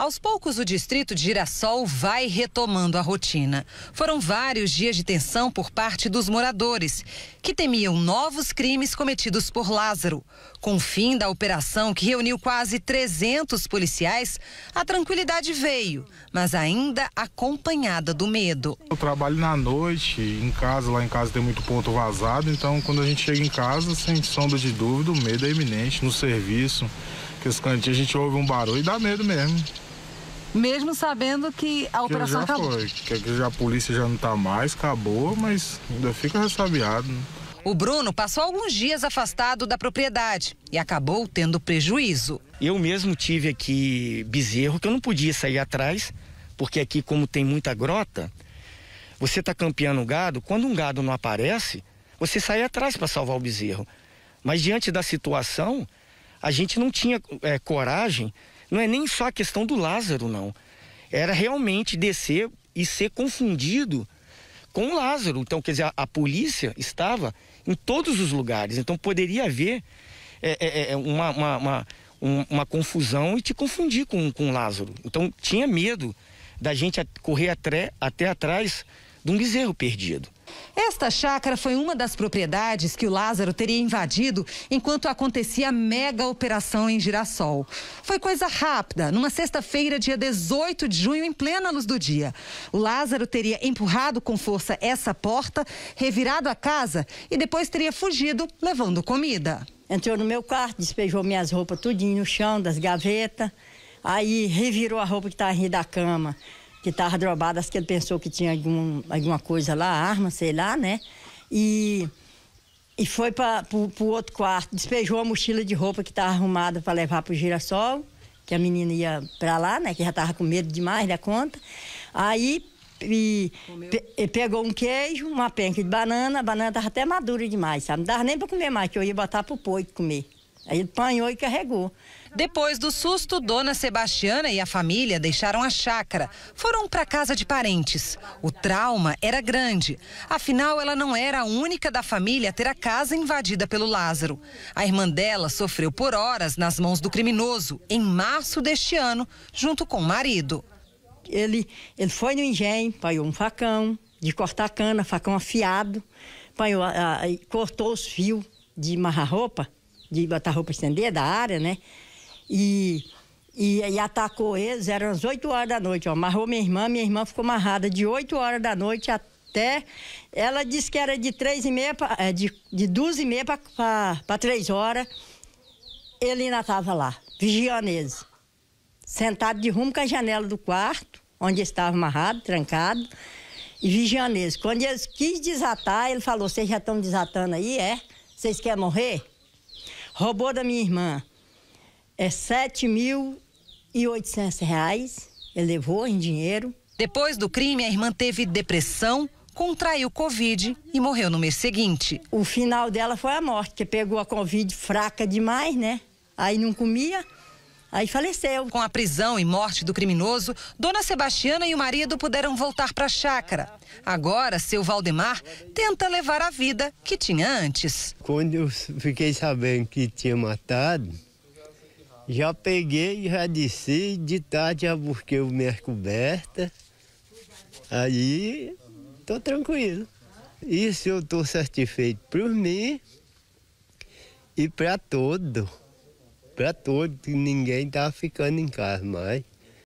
Aos poucos, o distrito de Girassol vai retomando a rotina. Foram vários dias de tensão por parte dos moradores, que temiam novos crimes cometidos por Lázaro. Com o fim da operação, que reuniu quase 300 policiais, a tranquilidade veio, mas ainda acompanhada do medo. Eu trabalho na noite, em casa, lá em casa tem muito ponto vazado, então quando a gente chega em casa, sem sombra de dúvida, o medo é iminente no serviço. Que os cantinhos a gente ouve um barulho e dá medo mesmo. Mesmo sabendo que a que operação já acabou. Foi, é que já a polícia já não está mais, acabou, mas ainda fica ressabiado. Né? O Bruno passou alguns dias afastado da propriedade e acabou tendo prejuízo. Eu mesmo tive aqui bezerro que eu não podia sair atrás, porque aqui como tem muita grota, você está campeando o gado, quando um gado não aparece, você sai atrás para salvar o bezerro. Mas diante da situação, a gente não tinha é, coragem não é nem só a questão do Lázaro, não. Era realmente descer e ser confundido com o Lázaro. Então, quer dizer, a, a polícia estava em todos os lugares. Então, poderia haver é, é, é uma, uma, uma, uma, confusão e te confundir com, o Lázaro. Então, tinha medo da gente correr até atrás de um bezerro perdido. Esta chácara foi uma das propriedades que o Lázaro teria invadido enquanto acontecia a mega operação em Girassol. Foi coisa rápida, numa sexta-feira, dia 18 de junho, em plena luz do dia. O Lázaro teria empurrado com força essa porta, revirado a casa e depois teria fugido levando comida. Entrou no meu quarto, despejou minhas roupas tudinho no chão das gavetas, aí revirou a roupa que estava rindo da cama que tava drobado, acho que ele pensou que tinha algum, alguma coisa lá, arma, sei lá, né? E, e foi para o outro quarto, despejou a mochila de roupa que estava arrumada para levar para o girassol, que a menina ia para lá, né? Que já estava com medo demais da conta. Aí e, pe pegou um queijo, uma penca de banana, a banana estava até madura demais, sabe? Não dava nem para comer mais, que eu ia botar para o poito comer. Aí ele panhou e carregou. Depois do susto, Dona Sebastiana e a família deixaram a chácara. Foram para casa de parentes. O trauma era grande. Afinal, ela não era a única da família a ter a casa invadida pelo Lázaro. A irmã dela sofreu por horas nas mãos do criminoso em março deste ano, junto com o marido. Ele, ele foi no engenho, apanhou um facão de cortar cana, facão afiado, pagou, a, a, cortou os fios de marrar roupa de botar roupa estendida da área, né? E, e, e atacou eles, eram as 8 horas da noite, ó. Amarrou minha irmã, minha irmã ficou amarrada de 8 horas da noite até. Ela disse que era de três e meia, pra, é, de, de 12 e meia para 3 horas. Ele ainda estava lá, vigiando eles. Sentado de rumo com a janela do quarto, onde estava amarrado, trancado e vigiando eles. Quando eles quis desatar, ele falou: Vocês já estão desatando aí? É? Vocês querem morrer? roubou da minha irmã é 7.800 reais, ele levou em dinheiro. Depois do crime, a irmã teve depressão, contraiu Covid e morreu no mês seguinte. O final dela foi a morte, que pegou a Covid fraca demais, né? Aí não comia, Aí faleceu. Com a prisão e morte do criminoso, Dona Sebastiana e o marido puderam voltar para a chácara. Agora, seu Valdemar tenta levar a vida que tinha antes. Quando eu fiquei sabendo que tinha matado, já peguei, já desci, de tarde já busquei minha coberta. Aí, estou tranquilo. Isso eu estou satisfeito por mim e para todo para todos, que ninguém estava tá ficando em casa mais.